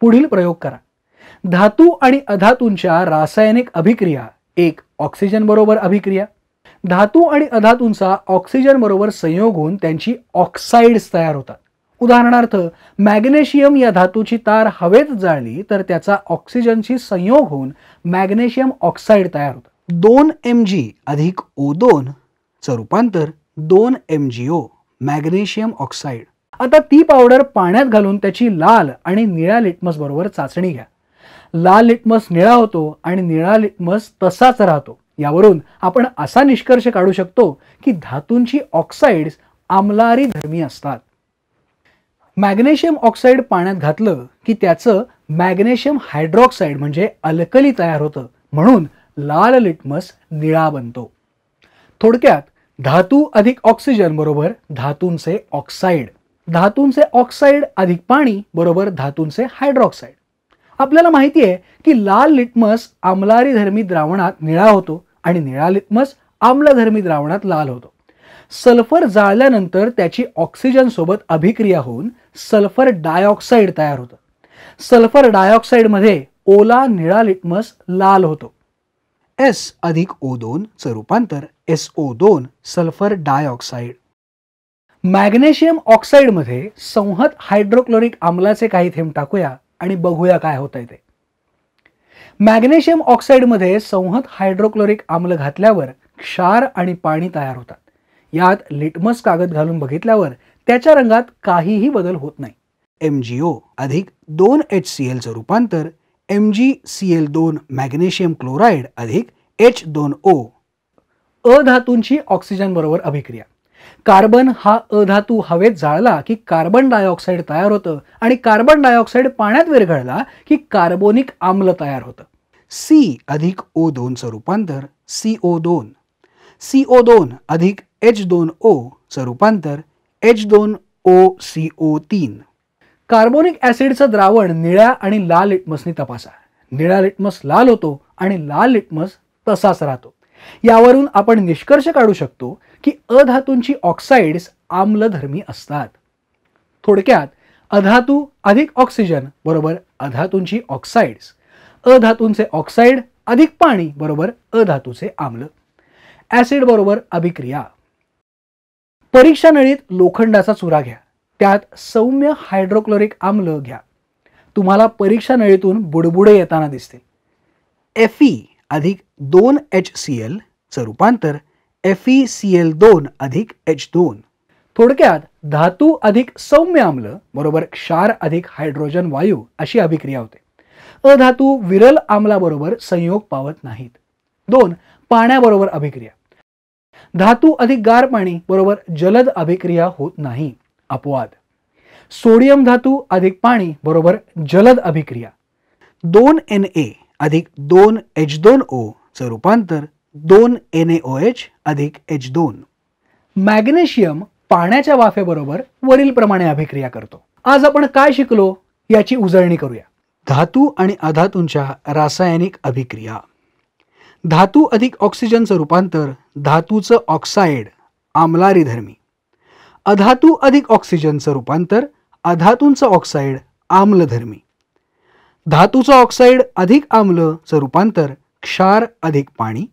पुढील प्रयोग करा धातू आणि अधातूंच्या रासायनिक अभिक्रिया एक ऑक्सिजन बरोबर अभिक्रिया धातू आणि अधातूंचा ऑक्सिजन बरोबर संयोग होऊन त्यांची ऑक्साईड्स तयार होतात उदाहरणार्थ मॅग्नेशियम या धातूची तार हवेत जाळली तर त्याचा ऑक्सिजनशी संयोग होऊन मॅग्नेशियम ऑक्साईड तयार होतात दोन एम जी अधिक ओ दोनचं रूपांतर दोन M G O magnesium oxide आता ती पावडर पाण्यात घालून त्याची लाल आणि निळ्या लिटमस बरोबर चाचणी घ्या लाल लिटमस निळा होतो आणि निळा लिटमस तसाच राहतो यावरून आपण असा निष्कर्ष काढू शकतो की धातूंची ऑक्साईड्स आमलारी धर्मी असतात मॅग्नेशियम ऑक्साईड पाण्यात घातलं की त्याचं मॅग्नेशियम हायड्रॉक्साईड म्हणजे अल्कली तयार होतं म्हणून लाल लिटमस निळा बनतो थोडक्यात धातू अधिक ऑक्सिजन बरोबर धातूंचे ऑक्साईड धातूंचे ऑक्साईड अधिक पाणी बरोबर धातूंचे हायड्रॉक्साईड आपल्याला माहिती आहे की लाल लिटमस धर्मी द्रावणात निळा होतो आणि निळा लिटमस आम्लधर्मी द्रावणात लाल होतो सल्फर जाळल्यानंतर त्याची ऑक्सिजन सोबत अभिक्रिया होऊन सल्फर डायऑक्साईड तयार होतं सल्फर डायऑक्साईडमध्ये ओला निळा लिटमस लाल होतो एस अधिक ओ दोनचं रूपांतर एस ओ दोन सल्फर डायऑक्साईड मॅग्नेशियम मध्ये संहत हायड्रोक्लोरिक आम्लाचे काही थेंब टाकूया आणि बघूया काय आहे ते मॅग्नेशियम मध्ये संहत हायड्रोक्लोरिक आम्ल घातल्यावर क्षार आणि पाणी तयार होतात यात लिटमस कागद घालून बघितल्यावर त्याच्या रंगात काहीही बदल होत नाही एम जी ओ अधिक दोन एच सी एलचं रूपांतर एम जी सी एल दोन मॅग्नेशियम क्लोराईड अधिक एच दोन ओ अधातूंची ऑक्सिजन बरोबर अभिक्रिया कार्बन हा अधातू हवेत जाळला की कार्बन डायऑक्साईड तयार होतं आणि कार्बन डायऑक्साईड पाण्यात विरघळला की कार्बोनिक आम्ल तयार होतं सी अधिक ओ दोनचं रूपांतर सी ओ दोन सी ओ दोन अधिक एच दोन ओचं रूपांतर एच दोन ओ सी ओ तीन कार्बोनिक ॲसिडचं द्रावण निळ्या आणि लाल लिटमसनी तपासा निळा लिटमस लाल होतो आणि लाल लिटमस तसाच राहतो यावरून आपण निष्कर्ष काढू शकतो की अधातूंची ऑक्साईड्स आम्लधर्मी असतात थोडक्यात अधातू अधिक ऑक्सिजन बरोबर अधातूंची ऑक्साईड्स अधातूंचे ऑक्साईड अधिक पाणी बरोबर अधातूचे आम्ल ऍसिड बरोबर अभिक्रिया परीक्षा नळीत लोखंडाचा चुरा घ्या त्यात सौम्य हायड्रोक्लोरिक आम्ल घ्या तुम्हाला परीक्षा नळीतून बुडबुडे येताना दिसतील एफई अधिक दोन एच सी एलचं रूपांतर एफ ई e दोन अधिक एच दोन थोडक्यात धातू अधिक सौम्य आम्ल बरोबर क्षार अधिक हायड्रोजन वायू अशी अभिक्रिया होते अधातू विरल आम्लाबरोबर संयोग पावत नाहीत दोन पाण्याबरोबर अभिक्रिया धातू अधिक गार पाणी बरोबर जलद अभिक्रिया होत नाही अपवाद सोडियम धातू अधिक पाणी बरोबर जलद अभिक्रिया दोन एन ए अधिक दोन एच दोन ओ चं रूपांतर दोन एन एच अधिक एच दोन मॅग्नेशियम पाण्याच्या वाफेबरोबर वरीलप्रमाणे अभिक्रिया करतो आज आपण काय शिकलो याची उजळणी करूया धातू आणि अधातूंच्या रासायनिक अभिक्रिया धातू अधिक ऑक्सिजनचं रूपांतर धातूचं ऑक्साईड आमलारी धर्मी अधातू अधिक ऑक्सिजनचं रूपांतर अधातूंचं ऑक्साईड आम्लधर्मी धातूचं ऑक्साईड अधिक आम्लचं रूपांतर क्षार अधिक पाणी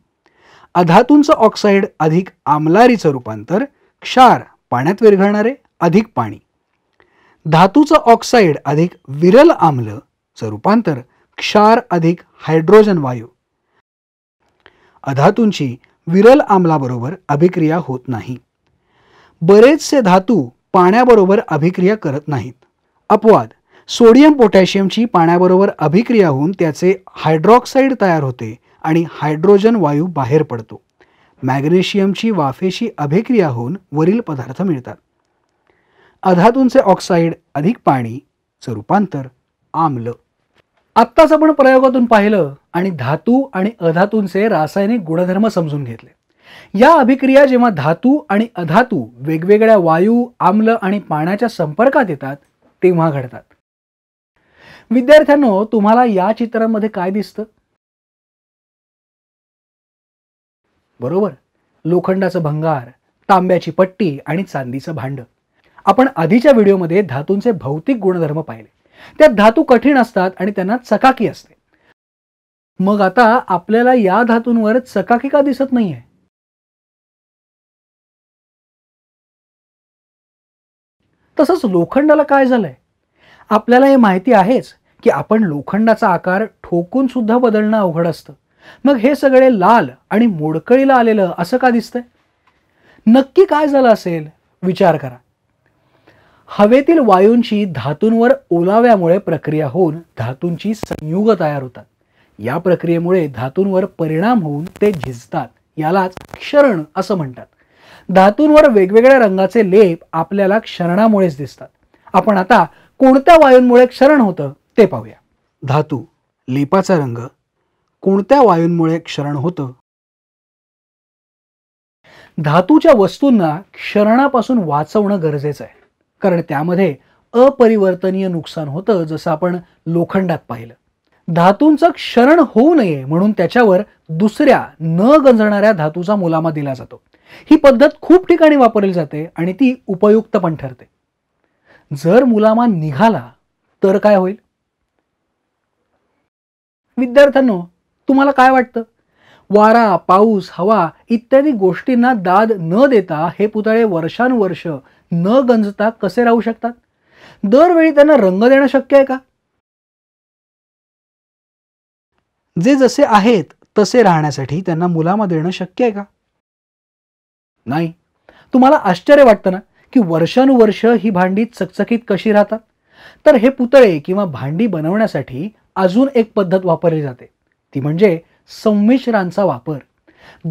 अधातूंचं ऑक्साईड अधिक आमलारीचं रूपांतर क्षार पाण्यात विरघळणारे अधिक पाणी धातूचं ऑक्साईड अधिक विरल आम्लचं रूपांतर क्षार अधिक हायड्रोजन वायू अधातूंची विरल आम्लाबरोबर अभिक्रिया होत नाही बरेचसे धातू पाण्याबरोबर अभिक्रिया करत नाहीत अपवाद सोडियम पोटॅशियमची पाण्याबरोबर अभिक्रिया होऊन त्याचे हायड्रॉक्साईड तयार होते आणि हायड्रोजन वायू बाहेर पडतो मॅग्नेशियमची वाफेशी अभिक्रिया होऊन वरील पदार्थ मिळतात अधातूंचे ऑक्साईड अधिक पाणीचं रूपांतर आम्ल आत्ताच आपण प्रयोगातून पाहिलं आणि धातू आणि अधातूंचे रासायनिक गुणधर्म समजून घेतले या अभिक्रिया जेव्हा धातू आणि अधातू वेगवेगळ्या वायू आम्ल आणि पाण्याच्या संपर्कात येतात तेव्हा घडतात विद्यार्थ्यांनो तुम्हाला या चित्रामध्ये काय दिसतं बरोबर लोखंडाचं भंगार तांब्याची पट्टी आणि चांदीचं भांड आपण आधीच्या व्हिडिओमध्ये धातूंचे भौतिक गुणधर्म पाहिले त्या धातू कठीण असतात आणि त्यांना चकाकी असते मग आता आपल्याला या धातूंवर चकाकी का दिसत नाहीये तसंच लोखंडाला काय झालंय आपल्याला हे माहिती आहेच की आपण लोखंडाचा आकार ठोकून सुद्धा बदलणं अवघड असतं मग हे सगळे लाल आणि मोडकळीला आलेलं असं का दिसतंय नक्की काय झालं असेल विचार करा हवेतील वायूंची धातूंवर ओलाव्यामुळे प्रक्रिया होऊन धातूंची संयुग तयार होतात या प्रक्रियेमुळे धातूंवर परिणाम होऊन ते झिजतात यालाच क्षरण असं म्हणतात धातूंवर वेगवेगळ्या रंगाचे लेप आपल्याला क्षरणामुळेच दिसतात आपण आता कोणत्या वायूंमुळे क्षरण होतं ते पाहूया धातू लेपाचा रंग कोणत्या वायूंमुळे क्षरण होतं धातूच्या वस्तूंना क्षरणापासून वाचवणं गरजेचं आहे कारण त्यामध्ये अपरिवर्तनीय नुकसान होतं जसं आपण लोखंडात पाहिलं धातूंचं क्षरण होऊ नये म्हणून त्याच्यावर दुसऱ्या न गंजणाऱ्या धातूचा मुलामा दिला जातो ही पद्धत खूप ठिकाणी वापरली जाते आणि ती उपयुक्त पण ठरते जर मुलामा निघाला तर काय होईल विद्यार्थ्यांनो तुम्हाला काय वाटतं वारा पाऊस हवा इत्यादी गोष्टींना दाद न देता हे पुतळे वर्षानुवर्ष न गंजता कसे राहू शकतात दरवेळी त्यांना रंग देणं शक्य आहे का जे जसे आहेत तसे राहण्यासाठी त्यांना मुलामा देणं शक्य आहे का नाही तुम्हाला आश्चर्य वाटतं ना की वर्षानुवर्ष ही भांडी चकचकीत कशी राहतात तर हे पुतळे किंवा भांडी बनवण्यासाठी अजून एक पद्धत वापरली जाते ती म्हणजे संमिश्रांचा वापर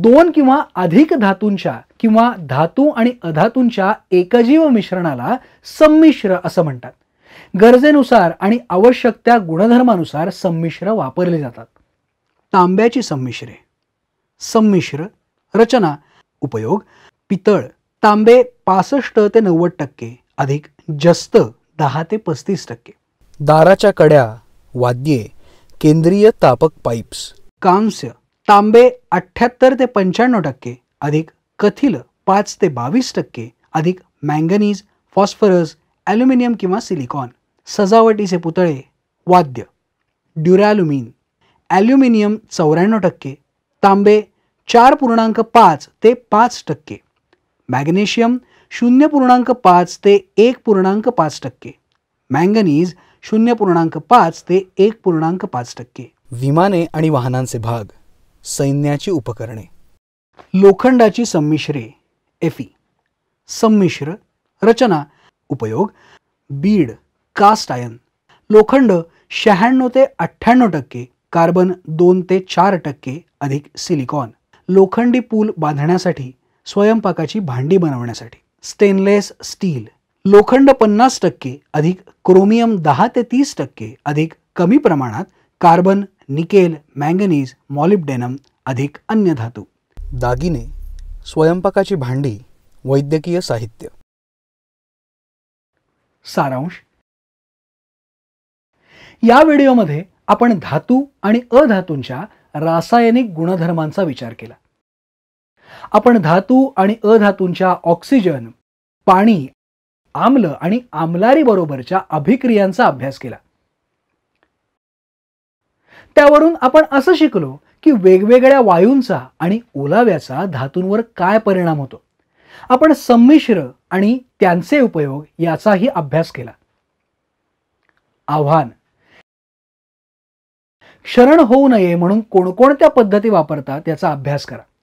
दोन किंवा अधिक धातूंच्या किंवा धातू आणि अधातूंच्या एकजीव मिश्रणाला संमिश्र असं म्हणतात गरजेनुसार आणि आवश्यक त्या गुणधर्मानुसार संमिश्र वापरले जातात तांब्याची संमिश्रे संमिश्र रचना उपयोग पितळ तांबे पासष्ट ते नव्वद टक्के अधिक जस्त दहा ते पस्तीस टक्के दाराच्या कड्या वाद्ये केंद्रीय तापक पाईप्स कांस्य तांबे अठ्ठ्याहत्तर ते पंच्याण्णव टक्के अधिक कथिल पाच ते बावीस टक्के अधिक मँगनीज फॉस्फरस ॲल्युमिनियम किंवा सिलिकॉन सजावटीचे पुतळे वाद्य ड्युरॅल्युमिन ॲल्युमिनियम चौऱ्याण्णव टक्के तांबे चार पूर्णांक पाच ते पाच टक्के मॅग्नेशियम शून्य पूर्णांक पाच ते एक पूर्णांक पाच टक्के मँगनीज शून्य पूर्णांक पाच ते एक पूर्णांक पाच टक्के विमाने आणि वाहनांचे भाग सैन्याची उपकरणे लोखंडाची संमिश्रे एफी संमिश्र रचना उपयोग बीड कास्ट आयन लोखंड शहाण्णव ते अठ्ठ्याण्णव टक्के कार्बन दोन ते चार टक्के अधिक सिलिकॉन लोखंडी पूल बांधण्यासाठी स्वयंपाकाची भांडी बनवण्यासाठी स्टेनलेस स्टील लोखंड पन्नास टक्के अधिक क्रोमियम दहा ते तीस टक्के अधिक कमी प्रमाणात कार्बन निकेल मँगनीज मॉलिब्डेनम अधिक अन्य धातू दागिने स्वयंपाकाची भांडी वैद्यकीय साहित्य सारांश या व्हिडिओमध्ये आपण धातू आणि अधातूंच्या रासायनिक गुणधर्मांचा विचार केला आपण धातू आणि अधातूंच्या ऑक्सिजन पाणी आम्ल आणि आमलारी बरोबरच्या अभिक्रियांचा अभ्यास केला त्यावरून आपण असं शिकलो की वेगवेगळ्या वायूंचा आणि ओलाव्याचा धातूंवर काय परिणाम होतो आपण संमिश्र आणि त्यांचे उपयोग याचाही अभ्यास केला आव्हान क्षरण होऊ नये म्हणून कोणकोणत्या पद्धती वापरतात याचा अभ्यास करा